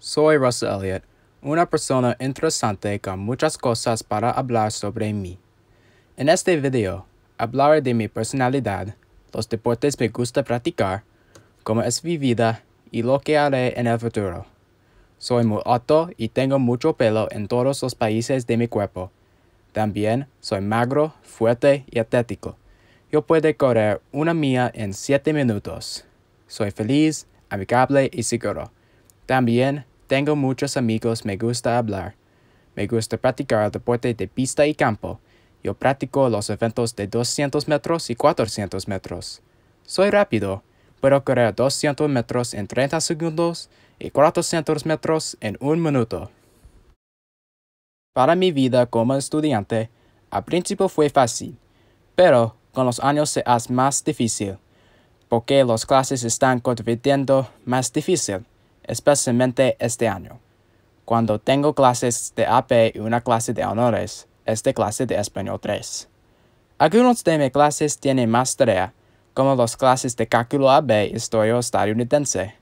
Soy Russell Elliott, una persona interesante con muchas cosas para hablar sobre mí. En este video, hablaré de mi personalidad, los deportes que me gusta practicar, cómo es mi vida y lo que haré en el futuro. Soy muy alto y tengo mucho pelo en todos los países de mi cuerpo. También soy magro, fuerte y atlético. Yo puedo correr una mía en 7 minutos. Soy feliz, amigable y seguro. También tengo muchos amigos, me gusta hablar. Me gusta practicar deporte de pista y campo. Yo practico los eventos de 200 metros y 400 metros. Soy rápido. Puedo correr 200 metros en 30 segundos y 400 metros en un minuto. Para mi vida como estudiante, al principio fue fácil, pero con los años se hace más difícil, porque las clases están convirtiendo más difícil especialmente este año. Cuando tengo clases de AP y una clase de honores, esta clase de español 3. Algunos de mis clases tienen más tarea, como las clases de cálculo AB y historia estadounidense.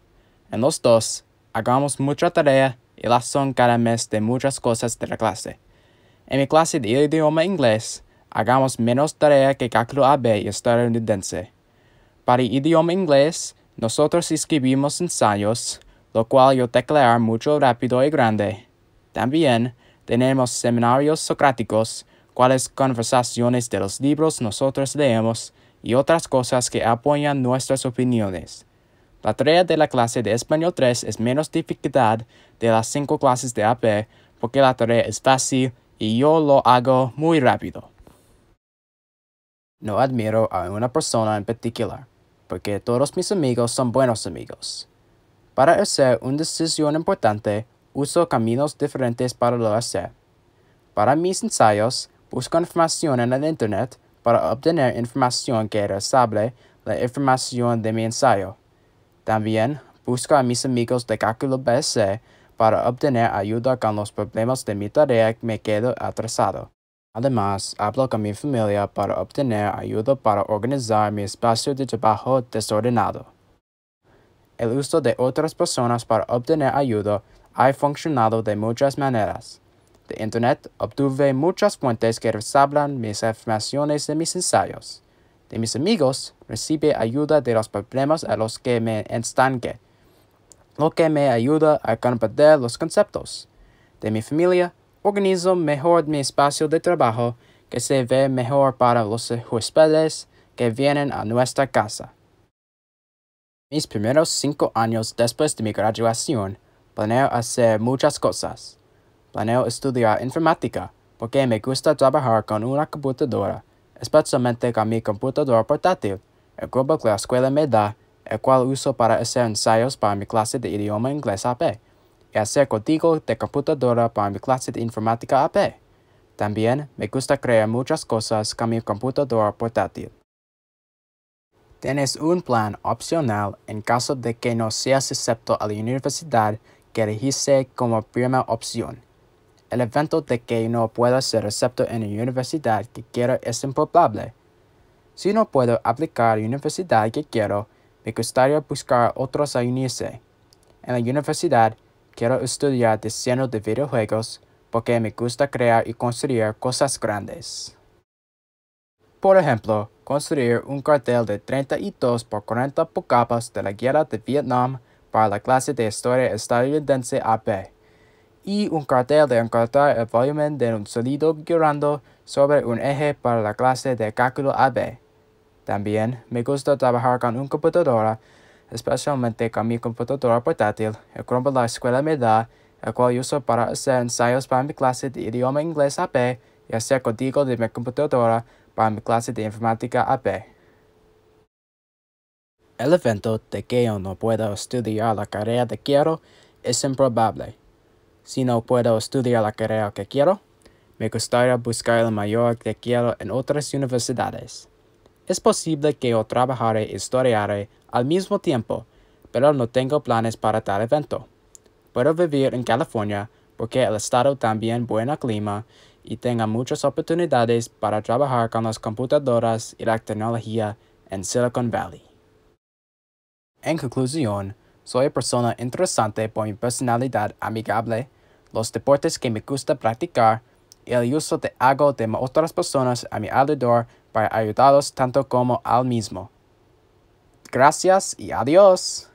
En los dos, hagamos mucha tarea y las son cada mes de muchas cosas de la clase. En mi clase de idioma inglés, hagamos menos tarea que cálculo AB y estadounidense. Para idioma inglés, nosotros escribimos ensayos, lo cual yo tecleo mucho rápido y grande. También tenemos seminarios socráticos, cuales conversaciones de los libros nosotros leemos y otras cosas que apoyan nuestras opiniones. La tarea de la clase de español 3 es menos dificultad de las cinco clases de AP porque la tarea es fácil y yo lo hago muy rápido. No admiro a una persona en particular, porque todos mis amigos son buenos amigos. Para hacer una decisión importante, uso caminos diferentes para lo hacer. Para mis ensayos, busco información en el Internet para obtener información que resable la información de mi ensayo. También busco a mis amigos de cálculo BSE para obtener ayuda con los problemas de mi tarea que me quedo atrasado. Además, hablo con mi familia para obtener ayuda para organizar mi espacio de trabajo desordenado el uso de otras personas para obtener ayuda ha funcionado de muchas maneras. De Internet obtuve muchas fuentes que resablan mis afirmaciones de mis ensayos. De mis amigos recibe ayuda de los problemas a los que me estanque, lo que me ayuda a comprender los conceptos. De mi familia organizo mejor mi espacio de trabajo que se ve mejor para los huéspedes que vienen a nuestra casa. Mis primeros cinco años después de mi graduación, planeo hacer muchas cosas. Planeo estudiar informática, porque me gusta trabajar con una computadora, especialmente con mi computadora portátil, el grupo que la escuela me da, el cual uso para hacer ensayos para mi clase de idioma inglés AP, y hacer código de computadora para mi clase de informática AP. También me gusta crear muchas cosas con mi computadora portátil. Tienes un plan opcional en caso de que no seas excepto a la universidad que elegiste como primera opción. El evento de que no pueda ser excepto en la universidad que quiero es improbable. Si no puedo aplicar a la universidad que quiero, me gustaría buscar otros a unirse. En la universidad, quiero estudiar diseño de videojuegos porque me gusta crear y construir cosas grandes. Por ejemplo, construir un cartel de 32 por 40 por de la guerra de Vietnam para la clase de historia estadounidense AP, y un cartel de encontrar el volumen de un sonido girando sobre un eje para la clase de cálculo AB. También me gusta trabajar con una computadora, especialmente con mi computadora portátil, el Chromebook de la escuela me da, el cual uso para hacer ensayos para mi clase de idioma inglés AP y hacer código de mi computadora para mi clase de informática AP. El evento de que yo no pueda estudiar la carrera que quiero es improbable. Si no puedo estudiar la carrera que quiero, me gustaría buscar la mayor que quiero en otras universidades. Es posible que yo trabajaré y estudiare al mismo tiempo, pero no tengo planes para tal evento. Puedo vivir en California porque el estado también buen clima y tenga muchas oportunidades para trabajar con las computadoras y la tecnología en Silicon Valley. En conclusión, soy una persona interesante por mi personalidad amigable, los deportes que me gusta practicar y el uso de algo de otras personas a mi alrededor para ayudarlos tanto como al mismo. Gracias y adiós.